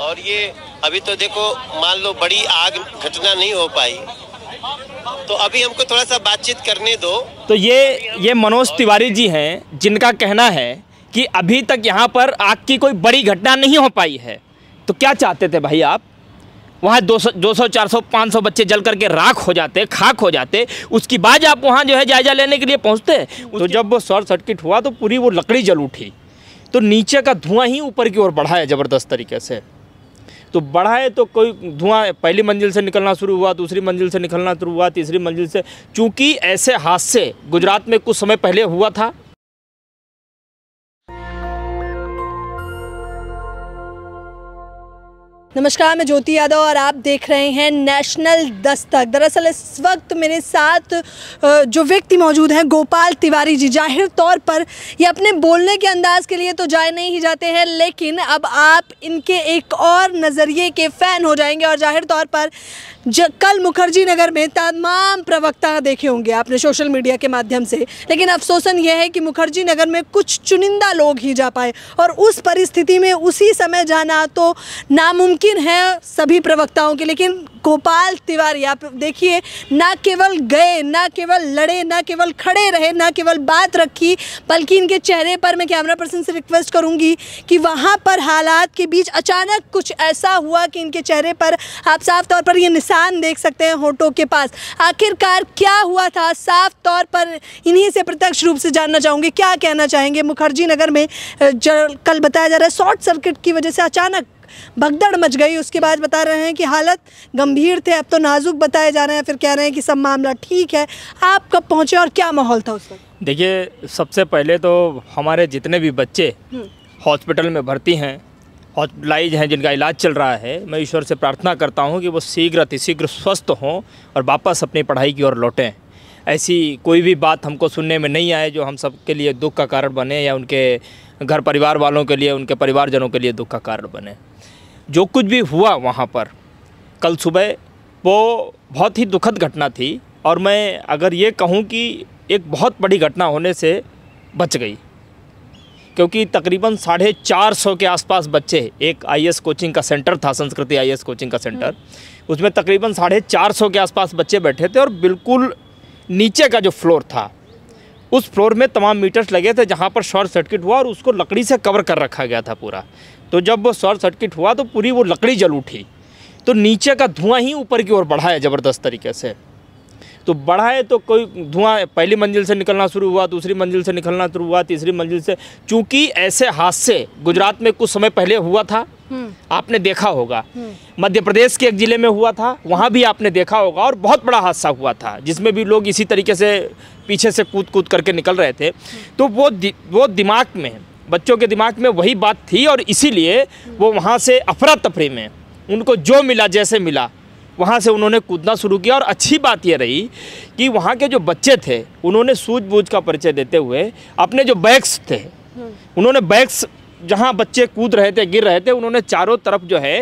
और ये अभी तो देखो मान लो बड़ी आग घटना नहीं हो पाई तो अभी हमको थोड़ा सा बातचीत करने दो तो ये ये मनोज तिवारी जी हैं जिनका कहना है कि अभी तक यहाँ पर आग की कोई बड़ी घटना नहीं हो पाई है तो क्या चाहते थे भाई आप वहाँ 200 200 400 500 बच्चे जल करके राख हो जाते खाक हो जाते उसकी बाद आप वहाँ जो है जायजा लेने के लिए पहुँचते तो जब वो शॉर्ट सर्किट हुआ तो पूरी वो लकड़ी जल उठी तो नीचे का धुआं ही ऊपर की ओर बढ़ा है ज़बरदस्त तरीके से तो बढ़ाए तो कोई धुआं पहली मंजिल से निकलना शुरू हुआ दूसरी मंजिल से निकलना शुरू हुआ तीसरी मंजिल से चूँकि ऐसे हादसे गुजरात में कुछ समय पहले हुआ था नमस्कार मैं ज्योति यादव और आप देख रहे हैं नेशनल दस्तक दरअसल इस वक्त मेरे साथ जो व्यक्ति मौजूद हैं गोपाल तिवारी जी जाहिर तौर पर ये अपने बोलने के अंदाज के लिए तो जाए नहीं ही जाते हैं लेकिन अब आप इनके एक और नज़रिए के फ़ैन हो जाएंगे और जाहिर तौर पर कल मुखर्जी नगर में तमाम प्रवक्ता देखे होंगे आपने सोशल मीडिया के माध्यम से लेकिन अफसोसन यह है कि मुखर्जी नगर में कुछ चुनिंदा लोग ही जा पाए और उस परिस्थिति में उसी समय जाना तो नामुमकिन मुमकिन है सभी प्रवक्ताओं के लेकिन गोपाल तिवारी आप देखिए ना केवल गए ना केवल लड़े ना केवल खड़े रहे ना केवल बात रखी बल्कि इनके चेहरे पर मैं कैमरा पर्सन से रिक्वेस्ट करूंगी कि वहाँ पर हालात के बीच अचानक कुछ ऐसा हुआ कि इनके चेहरे पर आप साफ तौर पर ये निशान देख सकते हैं होटों के पास आखिरकार क्या हुआ था साफ तौर पर इन्हीं से प्रत्यक्ष रूप से जानना चाहूँगी क्या कहना चाहेंगे मुखर्जी नगर में कल बताया जा रहा है शॉर्ट सर्किट की वजह से अचानक भगदड़ मच गई उसके बाद बता रहे हैं कि हालत गंभीर गंभीर थे अब तो नाजुक बताए जा रहे हैं फिर कह रहे हैं कि सब मामला ठीक है आप कब पहुँचे और क्या माहौल था उसमें देखिए सबसे पहले तो हमारे जितने भी बच्चे हम्म। हॉस्पिटल में भर्ती हैं हॉस्पिटलाइज हैं जिनका इलाज चल रहा है मैं ईश्वर से प्रार्थना करता हूँ कि वो शीघ्र अतिशीघ्र स्वस्थ हों और वापस अपनी पढ़ाई की ओर लौटें ऐसी कोई भी बात हमको सुनने में नहीं आए जो हम सब के लिए दुख का कारण बने या उनके घर परिवार वालों के लिए उनके परिवारजनों के लिए दुख का कारण बने जो कुछ भी हुआ वहाँ पर कल सुबह वो बहुत ही दुखद घटना थी और मैं अगर ये कहूँ कि एक बहुत बड़ी घटना होने से बच गई क्योंकि तकरीबन साढ़े चार सौ के आसपास बच्चे एक आईएएस कोचिंग का सेंटर था संस्कृति आईएएस कोचिंग का सेंटर हम्म। उसमें तकरीबन साढ़े चार सौ के आसपास बच्चे बैठे थे और बिल्कुल नीचे का जो फ्लोर था उस फ्लोर में तमाम मीटर्स लगे थे जहाँ पर शॉर्ट सर्किट हुआ और उसको लकड़ी से कवर कर रखा गया था पूरा तो जब वो शॉर्ट सर्किट हुआ तो पूरी वो लकड़ी जल उठी तो नीचे का धुआं ही ऊपर की ओर बढ़ा है ज़बरदस्त तरीके से तो बढ़ा है तो कोई धुआं पहली मंजिल से निकलना शुरू हुआ दूसरी मंजिल से निकलना शुरू हुआ तीसरी मंजिल से चूंकि ऐसे हादसे गुजरात में कुछ समय पहले हुआ था हम्म। आपने देखा होगा हम्म। मध्य प्रदेश के एक ज़िले में हुआ था वहाँ भी आपने देखा होगा और बहुत बड़ा हादसा हुआ था जिसमें भी लोग इसी तरीके से पीछे से कूद कूद करके निकल रहे थे तो वो दि, वो दिमाग में बच्चों के दिमाग में वही बात थी और इसीलिए वो वहाँ से अफरा तफरी में उनको जो मिला जैसे मिला वहाँ से उन्होंने कूदना शुरू किया और अच्छी बात यह रही कि वहाँ के जो बच्चे थे उन्होंने सूझबूझ का परिचय देते हुए अपने जो बैग्स थे उन्होंने बैग्स जहाँ बच्चे कूद रहे थे गिर रहे थे उन्होंने चारों तरफ जो है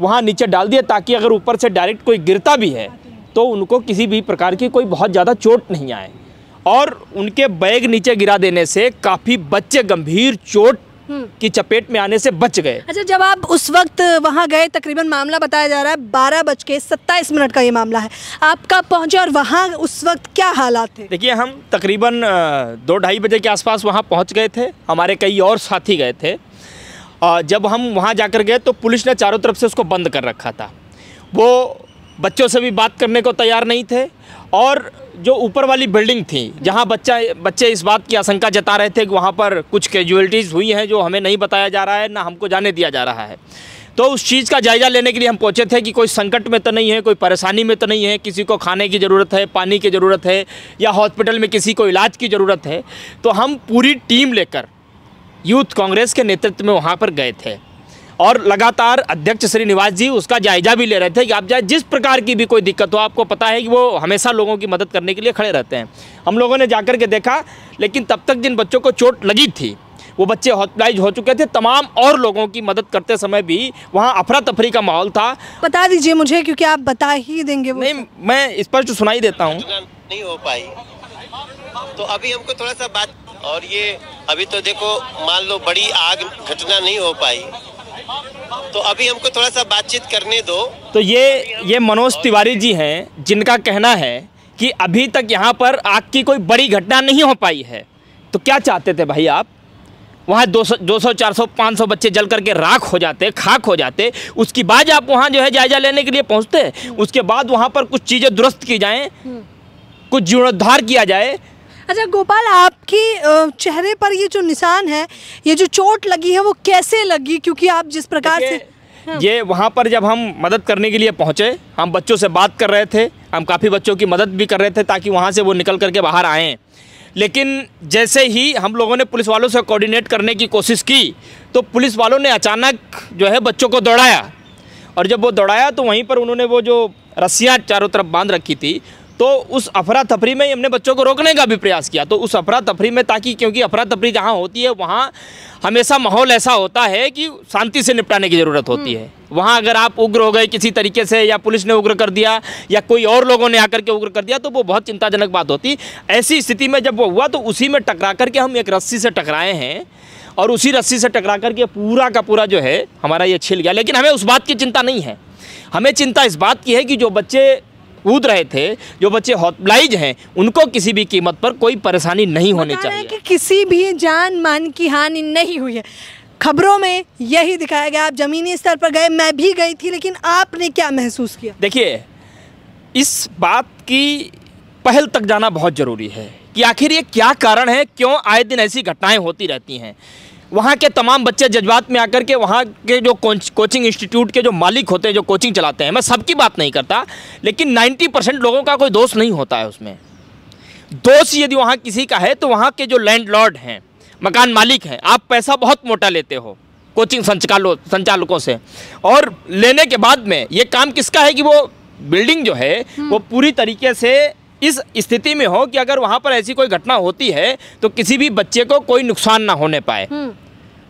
वहाँ नीचे डाल दिया ताकि अगर ऊपर से डायरेक्ट कोई गिरता भी है तो उनको किसी भी प्रकार की कोई बहुत ज़्यादा चोट नहीं आए और उनके बैग नीचे गिरा देने से काफ़ी बच्चे गंभीर चोट हम्म। की चपेट में आने से बच गए अच्छा जब आप उस वक्त वहाँ गए तकरीबन मामला बताया जा रहा है बारह बज के सत्ताईस मिनट का ये मामला है आप कब पहुँचे और वहाँ उस वक्त क्या हालात थे देखिए हम तकरीबन दो ढाई बजे के आसपास वहाँ पहुँच गए थे हमारे कई और साथी गए थे जब हम वहाँ जाकर गए तो पुलिस ने चारों तरफ से उसको बंद कर रखा था वो बच्चों से भी बात करने को तैयार नहीं थे और जो ऊपर वाली बिल्डिंग थी जहां बच्चा बच्चे इस बात की आशंका जता रहे थे कि वहां पर कुछ कैजुअलिटीज़ हुई हैं जो हमें नहीं बताया जा रहा है ना हमको जाने दिया जा रहा है तो उस चीज़ का जायज़ा लेने के लिए हम पहुँचे थे कि कोई संकट में तो नहीं है कोई परेशानी में तो नहीं है किसी को खाने की ज़रूरत है पानी की ज़रूरत है या हॉस्पिटल में किसी को इलाज की ज़रूरत है तो हम पूरी टीम लेकर यूथ कांग्रेस के नेतृत्व में वहाँ पर गए थे और लगातार अध्यक्ष श्रीनिवास जी उसका जायजा भी ले रहे थे कि आप जाए जिस प्रकार की भी कोई दिक्कत हो आपको पता है कि वो हमेशा लोगों की मदद करने के लिए खड़े रहते हैं हम लोगों ने जाकर के देखा लेकिन तब तक जिन बच्चों को चोट लगी थी वो बच्चे हॉस्पिटलाइज हो चुके थे तमाम और लोगों की मदद करते समय भी वहाँ अफरा तफरी का माहौल था बता दीजिए मुझे क्योंकि आप बता ही देंगे वो नहीं मैं स्पष्ट तो सुनाई देता हूँ नहीं हो पाई तो अभी हमको थोड़ा सा बात और ये अभी तो देखो मान लो बड़ी आग घटना नहीं हो पाई तो अभी हमको थोड़ा सा बातचीत करने दो तो ये ये मनोज तिवारी जी हैं जिनका कहना है कि अभी तक यहाँ पर आग की कोई बड़ी घटना नहीं हो पाई है तो क्या चाहते थे भाई आप वहाँ 200 200 400 500 बच्चे जल करके राख हो जाते खाक हो जाते उसके बाद आप वहाँ जो है जायजा लेने के लिए पहुँचते उसके बाद वहाँ पर कुछ चीज़ें दुरुस्त की जाएँ हम्म। कुछ जीर्णोद्धार किया जाए अच्छा गोपाल आपकी चेहरे पर ये जो निशान है ये जो चोट लगी है वो कैसे लगी क्योंकि आप जिस प्रकार से ये वहाँ पर जब हम मदद करने के लिए पहुँचे हम बच्चों से बात कर रहे थे हम काफ़ी बच्चों की मदद भी कर रहे थे ताकि वहाँ से वो निकल करके बाहर आएँ लेकिन जैसे ही हम लोगों ने पुलिस वालों से कोऑर्डिनेट करने की कोशिश की तो पुलिस वालों ने अचानक जो है बच्चों को दौड़ाया और जब वो दौड़ाया तो वहीं पर उन्होंने वो जो रस्सियाँ चारों तरफ बांध रखी थी तो उस अफरा तफरी में हमने बच्चों को रोकने का भी प्रयास किया तो उस अफरा तफरी में ताकि क्योंकि अफरा तफरी जहाँ होती है वहाँ हमेशा माहौल ऐसा होता है कि शांति से निपटाने की ज़रूरत होती है हम्म। वहाँ अगर आप उग्र हो गए किसी तरीके से या पुलिस ने उग्र कर दिया या कोई और लोगों ने आकर के उग्र कर दिया तो वो बहुत चिंताजनक बात होती ऐसी स्थिति में जब वो हुआ तो उसी में टकरा करके हम एक रस्सी से टकराए हैं और उसी रस्सी से टकरा करके पूरा का पूरा जो है हमारा ये छिल गया लेकिन हमें उस बात की चिंता नहीं है हमें चिंता इस बात की है कि जो बच्चे कूद रहे थे जो बच्चे हॉटलाइज हैं उनको किसी भी कीमत पर कोई परेशानी नहीं होनी चाहिए कि किसी भी जान मान की हानि नहीं हुई है खबरों में यही दिखाया गया आप ज़मीनी स्तर पर गए मैं भी गई थी लेकिन आपने क्या महसूस किया देखिए इस बात की पहल तक जाना बहुत ज़रूरी है कि आखिर ये क्या कारण है क्यों आए दिन ऐसी घटनाएं होती रहती हैं वहाँ के तमाम बच्चे जज्बात में आकर के वहाँ के जो कोचिंग इंस्टीट्यूट के जो मालिक होते हैं जो कोचिंग चलाते हैं मैं सबकी बात नहीं करता लेकिन 90 परसेंट लोगों का कोई दोष नहीं होता है उसमें दोष यदि वहाँ किसी का है तो वहाँ के जो लैंडलॉर्ड हैं मकान मालिक हैं आप पैसा बहुत मोटा लेते हो कोचिंग संचालो संचालकों से और लेने के बाद में ये काम किसका है कि वो बिल्डिंग जो है हम्म। वो पूरी तरीके से इस स्थिति में हो कि अगर वहाँ पर ऐसी कोई घटना होती है तो किसी भी बच्चे को कोई नुकसान ना होने पाए हम्म।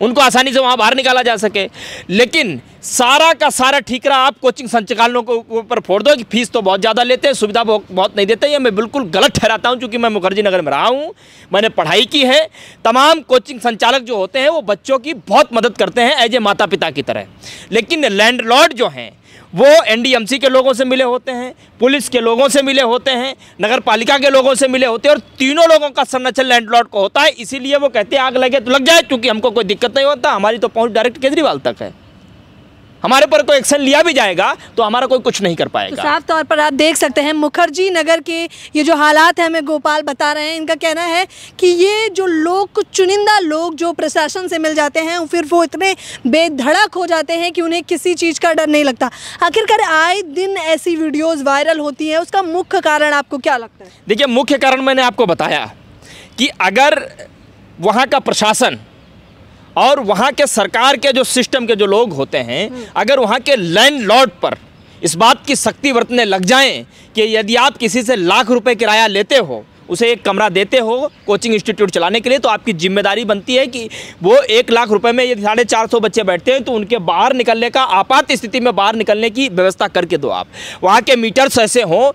उनको आसानी से वहाँ बाहर निकाला जा सके लेकिन सारा का सारा ठीकरा आप कोचिंग संचालनों को ऊपर फोड़ दो कि फीस तो बहुत ज़्यादा लेते हैं सुविधा बहुत नहीं देते हैं मैं बिल्कुल गलत ठहराता हूँ क्योंकि मैं मुखर्जी नगर में रहा हूँ मैंने पढ़ाई की है तमाम कोचिंग संचालक जो होते हैं वो बच्चों की बहुत मदद करते हैं एज ए माता पिता की तरह लेकिन लैंडलॉर्ड जो हैं वो एनडीएमसी के लोगों से मिले होते हैं पुलिस के लोगों से मिले होते हैं नगर पालिका के लोगों से मिले होते हैं और तीनों लोगों का संरक्षण लैंडलॉर्ड को होता है इसीलिए वो कहते हैं आग लगे तो लग जाए क्योंकि हमको कोई दिक्कत नहीं होता हमारी तो पहुँच डायरेक्ट केजरीवाल तक है हमारे पर कोई एक्शन लिया भी जाएगा तो हमारा कोई कुछ नहीं कर तो पाएगा तो साफ तौर पर आप देख सकते हैं मुखर्जी नगर के ये जो हालात हैं हमें गोपाल बता रहे हैं इनका कहना है कि ये जो लोग कुछ चुनिंदा लोग जो प्रशासन से मिल जाते हैं फिर वो इतने बेधड़क हो जाते हैं कि उन्हें किसी चीज़ का डर नहीं लगता आखिरकार आए दिन ऐसी वीडियोज़ वायरल होती हैं उसका मुख्य कारण आपको क्या लगता है देखिए मुख्य कारण मैंने आपको बताया कि अगर वहाँ का प्रशासन और वहाँ के सरकार के जो सिस्टम के जो लोग होते हैं हम्म। अगर वहाँ के लैंड लॉर्ड पर इस बात की सख्ती बरतने लग जाएं कि यदि आप किसी से लाख रुपए किराया लेते हो उसे एक कमरा देते हो कोचिंग इंस्टीट्यूट चलाने के लिए तो आपकी जिम्मेदारी बनती है कि वो एक लाख रुपए में यदि साढ़े चार सौ बच्चे बैठते हैं तो उनके बाहर निकलने का आपात स्थिति में बाहर निकलने की व्यवस्था करके दो आप वहाँ के मीटर्स ऐसे हों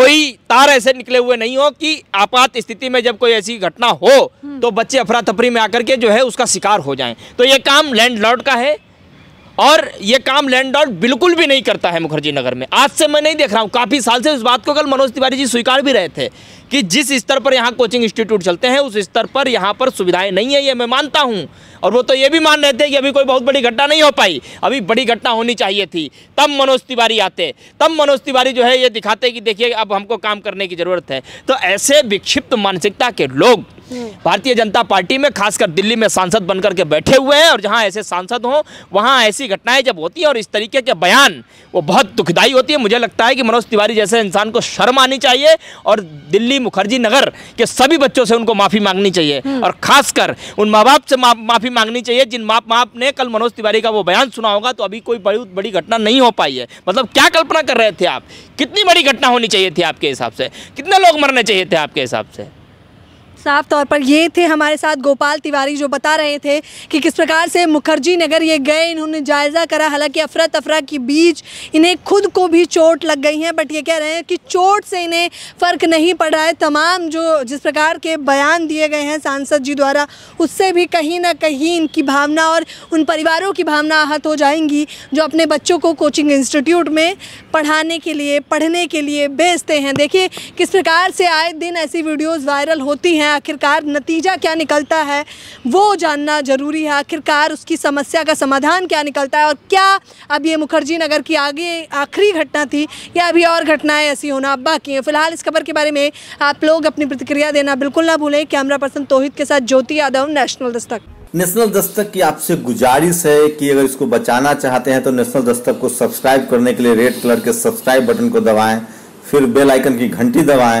कोई तार ऐसे निकले हुए नहीं हो कि आपात स्थिति में जब कोई ऐसी घटना हो तो बच्चे अफरा तफरी में आकर के जो है उसका शिकार हो जाए तो ये काम लैंड का है और ये काम लैंडलॉर्ड बिल्कुल भी नहीं करता है मुखर्जी नगर में आज से मैं नहीं देख रहा हूँ काफ़ी साल से उस बात को कल मनोज तिवारी जी स्वीकार भी रहे थे कि जिस स्तर पर यहाँ कोचिंग इंस्टीट्यूट चलते हैं उस स्तर पर यहाँ पर सुविधाएं नहीं है ये मैं मानता हूँ और वो तो ये भी मान रहे थे कि अभी कोई बहुत बड़ी घटना नहीं हो पाई अभी बड़ी घटना होनी चाहिए थी तब मनोज तिवारी आते तब मनोज तिवारी जो है ये दिखाते कि देखिए अब हमको काम करने की ज़रूरत है तो ऐसे विक्षिप्त मानसिकता के लोग भारतीय जनता पार्टी में खासकर दिल्ली में सांसद बनकर के बैठे हुए हैं और जहां ऐसे सांसद हों वहां ऐसी घटनाएं जब होती हैं और इस तरीके के बयान वो बहुत दुखदाई होती है मुझे लगता है कि मनोज तिवारी जैसे इंसान को शर्म आनी चाहिए और दिल्ली मुखर्जी नगर के सभी बच्चों से उनको माफ़ी मांगनी चाहिए हम्म। और खासकर उन माँ बाप से माफ़ी मांगनी चाहिए जिन माँ बाप ने कल मनोज तिवारी का वो बयान सुना होगा तो अभी कोई बड़ी बड़ी घटना नहीं हो पाई है मतलब क्या कल्पना कर रहे थे आप कितनी बड़ी घटना होनी चाहिए थी आपके हिसाब से कितने लोग मरने चाहिए थे आपके हिसाब से साफ तौर पर ये थे हमारे साथ गोपाल तिवारी जो बता रहे थे कि किस प्रकार से मुखर्जी नगर ये गए इन्होंने जायज़ा करा हालांकि अफरा तफरा के बीच इन्हें खुद को भी चोट लग गई है बट ये कह रहे हैं कि चोट से इन्हें फ़र्क नहीं पड़ रहा है तमाम जो जिस प्रकार के बयान दिए गए हैं सांसद जी द्वारा उससे भी कहीं ना कहीं इनकी भावना और उन परिवारों की भावना आहत हो जाएंगी जो अपने बच्चों को कोचिंग इंस्टीट्यूट में पढ़ाने के लिए पढ़ने के लिए भेजते हैं देखिए किस प्रकार से आए दिन ऐसी वीडियोज़ वायरल होती हैं हैं आखिरकार नतीजा क्या निकलता है वो जानना ज़रूरी है आखिरकार उसकी समस्या का समाधान क्या निकलता है और क्या अब ये मुखर्जी नगर की आगे आखिरी घटना थी या अभी और घटनाएं ऐसी होना बाकी हैं फिलहाल इस खबर के बारे में आप लोग अपनी प्रतिक्रिया देना बिल्कुल ना भूलें कैमरा पर्सन तोहित के साथ ज्योति यादव नेशनल दस्तक नेशनल दस्तक की आपसे गुजारिश है कि अगर इसको बचाना चाहते हैं तो नेशनल दस्तक को सब्सक्राइब करने के लिए रेड कलर के सब्सक्राइब बटन को दबाएं फिर बेल आइकन की घंटी दबाएं